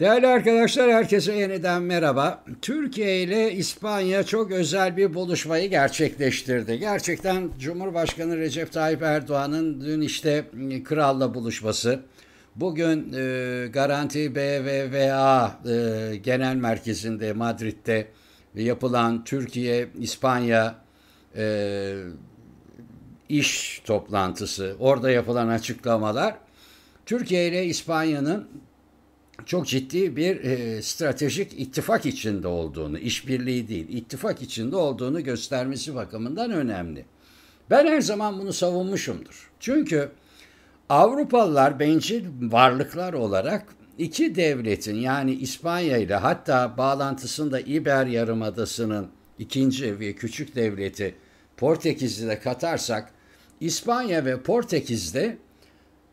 Değerli arkadaşlar herkese yeniden merhaba. Türkiye ile İspanya çok özel bir buluşmayı gerçekleştirdi. Gerçekten Cumhurbaşkanı Recep Tayyip Erdoğan'ın dün işte ıı, kralla buluşması, bugün e, Garanti BBVA e, ıı, Genel Merkezi'nde Madrid'de yapılan Türkiye-İspanya e, iş toplantısı, orada yapılan açıklamalar Türkiye ile İspanya'nın çok ciddi bir e, stratejik ittifak içinde olduğunu, işbirliği değil, ittifak içinde olduğunu göstermesi bakımından önemli. Ben her zaman bunu savunmuşumdur. Çünkü Avrupalılar bencil varlıklar olarak iki devletin yani İspanya ile hatta bağlantısında İber Yarımadası'nın ikinci ve küçük devleti Portekiz'i de katarsak İspanya ve Portekiz'de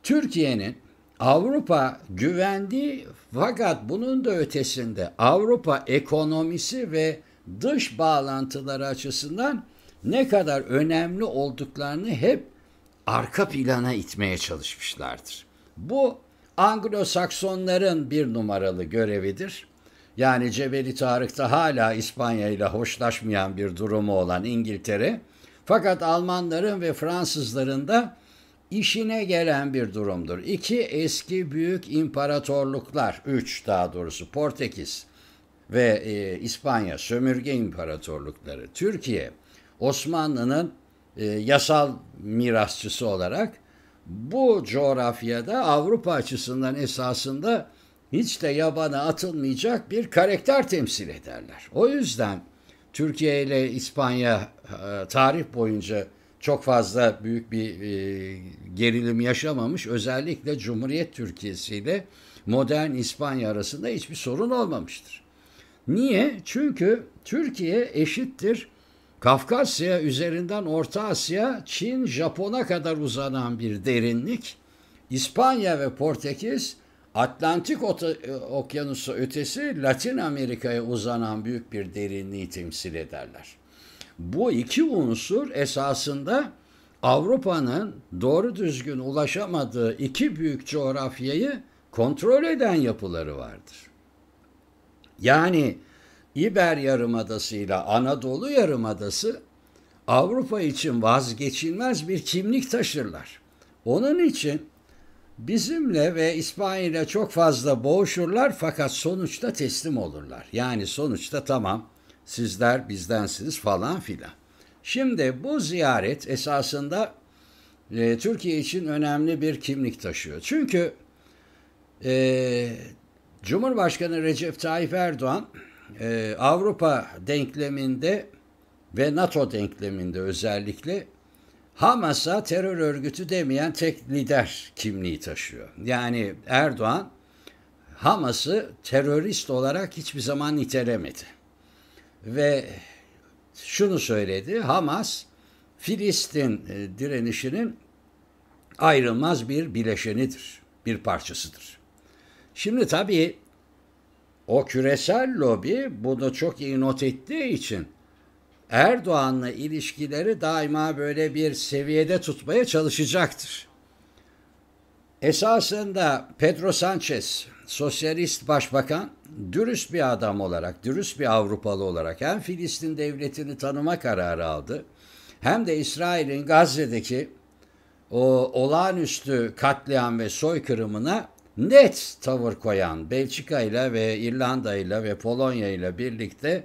Türkiye'nin Avrupa güvendi fakat bunun da ötesinde Avrupa ekonomisi ve dış bağlantıları açısından ne kadar önemli olduklarını hep arka plana itmeye çalışmışlardır. Bu Anglo-Saksonların bir numaralı görevidir. Yani Cebeli Tarık'ta hala İspanya ile hoşlaşmayan bir durumu olan İngiltere fakat Almanların ve Fransızların da işine gelen bir durumdur. İki eski büyük imparatorluklar, üç daha doğrusu Portekiz ve e, İspanya sömürge imparatorlukları, Türkiye Osmanlı'nın e, yasal mirasçısı olarak bu coğrafyada Avrupa açısından esasında hiç de yabana atılmayacak bir karakter temsil ederler. O yüzden Türkiye ile İspanya e, tarih boyunca çok fazla büyük bir e, gerilim yaşamamış. Özellikle Cumhuriyet Türkiye'si ile modern İspanya arasında hiçbir sorun olmamıştır. Niye? Çünkü Türkiye eşittir. Kafkasya üzerinden Orta Asya, Çin, Japon'a kadar uzanan bir derinlik. İspanya ve Portekiz Atlantik e, Okyanusu ötesi Latin Amerika'ya uzanan büyük bir derinliği temsil ederler bu iki unsur esasında Avrupa'nın doğru düzgün ulaşamadığı iki büyük coğrafyayı kontrol eden yapıları vardır. Yani İber Yarımadası ile Anadolu Yarımadası Avrupa için vazgeçilmez bir kimlik taşırlar. Onun için bizimle ve İspanya'yla çok fazla boğuşurlar fakat sonuçta teslim olurlar. Yani sonuçta tamam Sizler bizdensiniz falan filan. Şimdi bu ziyaret esasında e, Türkiye için önemli bir kimlik taşıyor. Çünkü e, Cumhurbaşkanı Recep Tayyip Erdoğan e, Avrupa denkleminde ve NATO denkleminde özellikle Hamas'a terör örgütü demeyen tek lider kimliği taşıyor. Yani Erdoğan Hamas'ı terörist olarak hiçbir zaman nitelemedi ve şunu söyledi. Hamas Filistin e, direnişinin ayrılmaz bir bileşenidir, bir parçasıdır. Şimdi tabii o küresel lobi bunu çok iyi not ettiği için Erdoğan'la ilişkileri daima böyle bir seviyede tutmaya çalışacaktır. Esasında Pedro Sanchez, sosyalist başbakan, dürüst bir adam olarak, dürüst bir Avrupalı olarak hem Filistin devletini tanıma kararı aldı hem de İsrail'in Gazze'deki o olağanüstü katliam ve soykırımına net tavır koyan Belçika ile ve İrlanda ile ve Polonya ile birlikte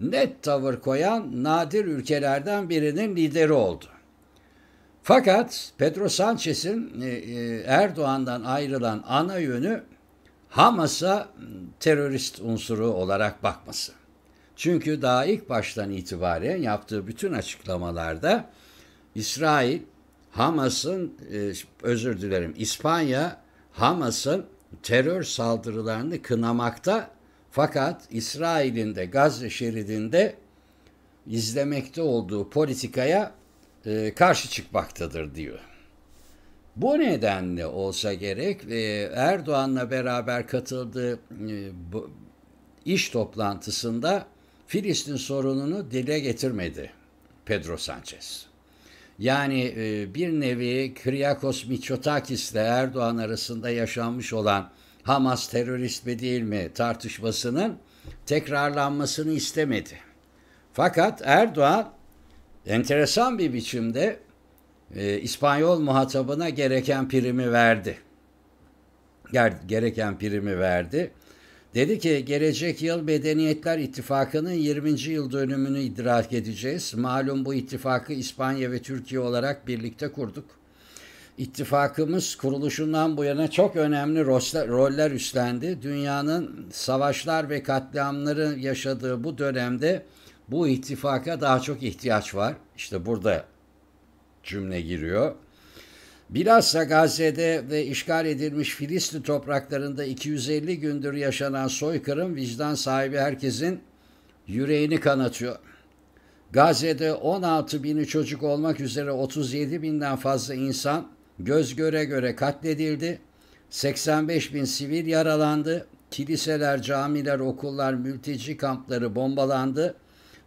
net tavır koyan nadir ülkelerden birinin lideri oldu. Fakat Pedro Sanchez'in e, e, Erdoğan'dan ayrılan ana yönü Hamas'a ıı, terörist unsuru olarak bakması. Çünkü daha ilk baştan itibaren yaptığı bütün açıklamalarda İsrail Hamas'ın ıı, özür dilerim İspanya Hamas'ın terör saldırılarını kınamakta fakat İsrail'in de Gazze şeridinde izlemekte olduğu politikaya ıı, karşı çıkmaktadır diyor. Bu nedenle olsa gerek e, Erdoğan'la beraber katıldığı e, iş toplantısında Filistin sorununu dile getirmedi Pedro Sanchez. Yani e, bir nevi Kriakos Mitsotakis ile Erdoğan arasında yaşanmış olan Hamas terörist mi değil mi tartışmasının tekrarlanmasını istemedi. Fakat Erdoğan enteresan bir biçimde e, İspanyol muhatabına gereken primi verdi. Ger gereken primi verdi. Dedi ki gelecek yıl Medeniyetler İttifakı'nın 20. yıl dönümünü idrak edeceğiz. Malum bu ittifakı İspanya ve Türkiye olarak birlikte kurduk. İttifakımız kuruluşundan bu yana çok önemli roller üstlendi. Dünyanın savaşlar ve katliamların yaşadığı bu dönemde bu ittifaka daha çok ihtiyaç var. İşte burada cümle giriyor. Bilhassa Gazze'de ve işgal edilmiş Filistin topraklarında 250 gündür yaşanan soykırım vicdan sahibi herkesin yüreğini kanatıyor. Gazze'de 16 bini çocuk olmak üzere 37 binden fazla insan göz göre göre katledildi. 85 bin sivil yaralandı. Kiliseler, camiler, okullar, mülteci kampları bombalandı.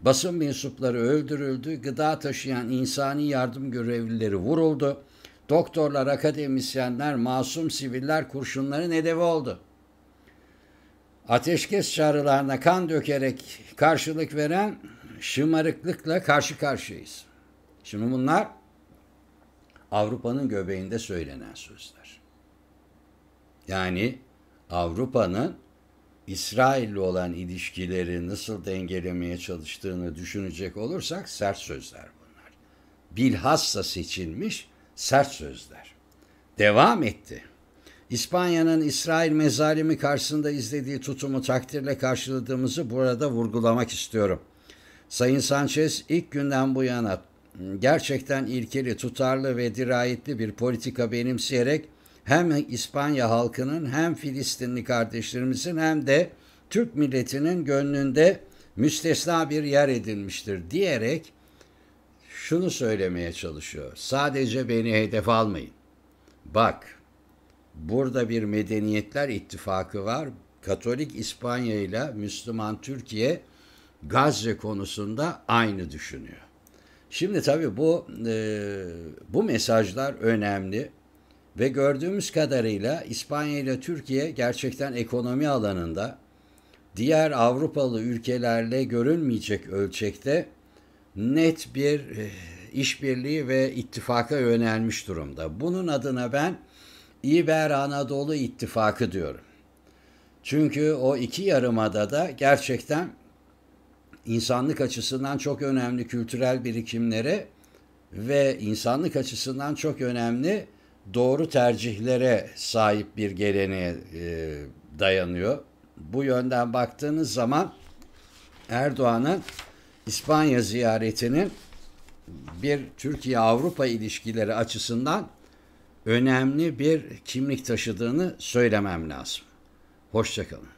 Basın mensupları öldürüldü, gıda taşıyan insani yardım görevlileri vuruldu. Doktorlar, akademisyenler, masum siviller kurşunların hedefi oldu. Ateşkes çağrılarına kan dökerek karşılık veren şımarıklıkla karşı karşıyayız. Şimdi bunlar Avrupa'nın göbeğinde söylenen sözler. Yani Avrupa'nın İsrail'le olan ilişkileri nasıl dengelemeye çalıştığını düşünecek olursak sert sözler bunlar. Bilhassa seçilmiş sert sözler. Devam etti. İspanya'nın İsrail mezalimi karşısında izlediği tutumu takdirle karşıladığımızı burada vurgulamak istiyorum. Sayın Sanchez ilk günden bu yana gerçekten ilkeli, tutarlı ve dirayetli bir politika benimseyerek hem İspanya halkının hem Filistinli kardeşlerimizin hem de Türk milletinin gönlünde müstesna bir yer edilmiştir diyerek şunu söylemeye çalışıyor. Sadece beni hedef almayın. Bak burada bir medeniyetler ittifakı var. Katolik İspanya ile Müslüman Türkiye Gazze konusunda aynı düşünüyor. Şimdi tabii bu e, bu mesajlar önemli. Ve gördüğümüz kadarıyla İspanya ile Türkiye gerçekten ekonomi alanında diğer Avrupalı ülkelerle görünmeyecek ölçekte net bir eh, işbirliği ve ittifaka yönelmiş durumda. Bunun adına ben İber Anadolu İttifakı diyorum. Çünkü o iki yarımada da gerçekten insanlık açısından çok önemli kültürel birikimlere ve insanlık açısından çok önemli doğru tercihlere sahip bir geleneğe e, dayanıyor. Bu yönden baktığınız zaman Erdoğan'ın İspanya ziyaretinin bir Türkiye-Avrupa ilişkileri açısından önemli bir kimlik taşıdığını söylemem lazım. Hoşçakalın.